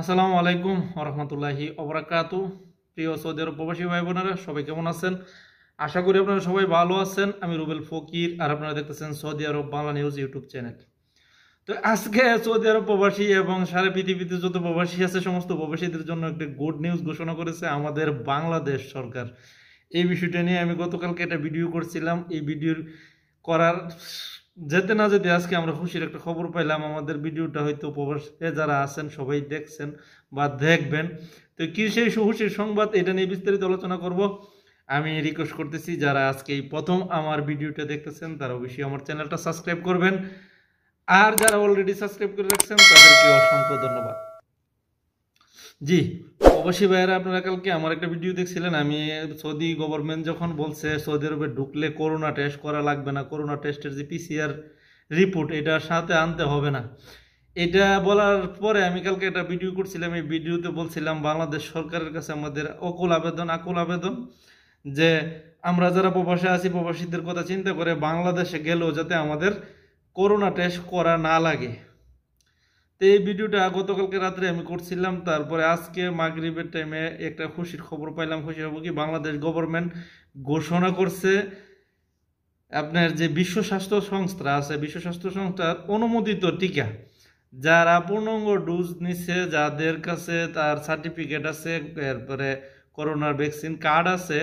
আসসালামু আলাইকুম রহমতুল্লাহি অবরাকাত প্রিয় সৌদি আরব প্রবাসী ভাই বোনেরা সবাই কেমন আছেন আশা করি আপনারা সবাই ভালো আছেন আমি রুবেল ফকির আর আপনারা দেখতেছেন সৌদি আরব বাংলা নিউজ ইউটিউব চ্যানেল তো আজকে সৌদি আরব প্রবাসী এবং সারা পৃথিবীতে যত প্রবাসী আছে সমস্ত প্রবাসীদের জন্য একটা গুড নিউজ ঘোষণা করেছে আমাদের বাংলাদেশ সরকার এই বিষয়টা নিয়ে আমি গতকালকে একটা ভিডিও করছিলাম এই ভিডিওর করার যেতে না যেতে আজকে আমরা খুশির একটা খবর পাইলাম আমাদের ভিডিওটা হয়তো উপবাসে যারা আছেন সবাই দেখছেন বা দেখবেন তো কি সেই সুহুশির সংবাদ এটা নিয়ে বিস্তারিত আলোচনা করব আমি রিকোয়েস্ট করতেছি যারা আজকে এই প্রথম আমার ভিডিওটা দেখতেছেন তারা অবশ্যই আমার চ্যানেলটা সাবস্ক্রাইব করবেন আর যারা অলরেডি সাবস্ক্রাইব করে রাখছেন তাদেরকে অসংখ্য ধন্যবাদ জি অবশ্যই ভাইরা আপনারা কালকে আমার একটা ভিডিও দেখছিলেন আমি সৌদি গভর্নমেন্ট যখন বলছে সৌদি আরবে ঢুকলে করোনা টেস্ট করা লাগবে না করোনা টেস্টের যে পিসিআর রিপোর্ট এটার সাথে আনতে হবে না এটা বলার পরে আমি কালকে একটা ভিডিও করছিলাম এই ভিডিওতে বলছিলাম বাংলাদেশ সরকারের কাছে আমাদের অকুল আবেদন আকুল আবেদন যে আমরা যারা প্রবাসে আছি প্রবাসীদের কথা চিন্তা করে বাংলাদেশে গেলেও যাতে আমাদের করোনা টেস্ট করা না লাগে তো এই ভিডিওটা গতকালকে রাত্রে আমি করছিলাম তারপরে আজকে মাগরীবের টাইমে একটা খুশির খবর পাইলাম খুশি হবো কি বাংলাদেশ গভর্নমেন্ট ঘোষণা করছে আপনার যে বিশ্ব স্বাস্থ্য সংস্থা আছে বিশ্ব স্বাস্থ্য সংস্থার অনুমোদিত টিকা যারা পূর্ণাঙ্গ ডোজ নিচ্ছে যাদের কাছে তার সার্টিফিকেট আছে তারপরে করোনার ভ্যাকসিন কার্ড আছে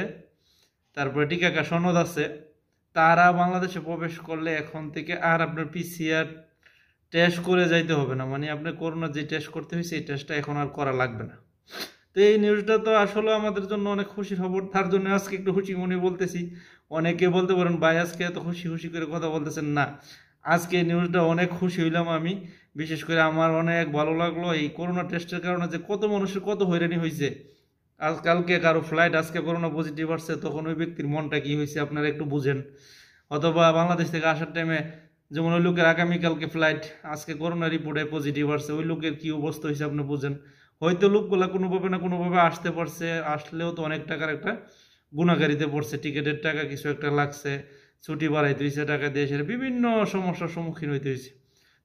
তারপরে টিকাকা সনদ আছে তারা বাংলাদেশে প্রবেশ করলে এখন থেকে আর আপনার পিসিআর টেস্ট করে যাইতে হবে না মানে আপনি করোনা যে টেস্ট করতে হয়েছে এই টেস্টটা এখন আর করা লাগবে না তো এই নিউজটা তো আসলে আমাদের জন্য অনেক খুশি খবর তার জন্য আজকে একটু খুশি মনে বলতেছি অনেকে বলতে পারেন ভাই আজকে এত খুশি খুশি করে কথা বলতেছেন না আজকে এই নিউজটা অনেক খুশি হইলাম আমি বিশেষ করে আমার অনেক ভালো লাগলো এই করোনা টেস্টের কারণে যে কত মানুষের কত হয়রানি হয়েছে আজকালকে কারো ফ্লাইট আজকে করোনা পজিটিভ আসছে তখন ওই ব্যক্তির মনটা কি হয়েছে আপনারা একটু বুঝেন অথবা বাংলাদেশ থেকে আসার টাইমে যেমন ওই লোকের আগামীকালকে ফ্লাইট আজকে করোনা রিপোর্টে পজিটিভ আসছে ওই লোকের কী অবস্থা হিসাব আপনি বুঝেন হয়তো লোকগুলা কোনোভাবে না কোনোভাবে আসতে পারছে আসলেও তো অনেক টাকার একটা গুণাগারিতে পড়ছে টিকিটের টাকা কিছু একটা লাগছে ছুটি বাড়াইতে হয়েছে টাকা দেশের বিভিন্ন সমস্যার সম্মুখীন হইতে হয়েছে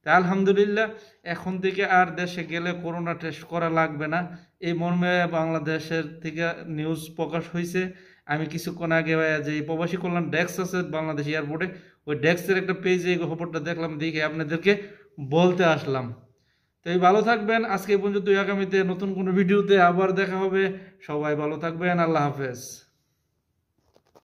তা আলহামদুলিল্লাহ এখন থেকে আর দেশে গেলে করোনা টেস্ট করা লাগবে না এই মর্মে বাংলাদেশের থেকে নিউজ প্রকাশ হয়েছে আমি কিছুক্ষণ আগে যে প্রবাসী কল্যাণ ডেস্ক আছে বাংলাদেশ এয়ারপোর্টে ওই ডেস্কের একটা পেজে এই খবরটা দেখলাম দেখে আপনাদেরকে বলতে আসলাম তো এই ভালো থাকবেন আজকে পর্যন্ত আগামীতে নতুন কোনো ভিডিওতে আবার দেখা হবে সবাই ভালো থাকবেন আল্লাহ হাফেজ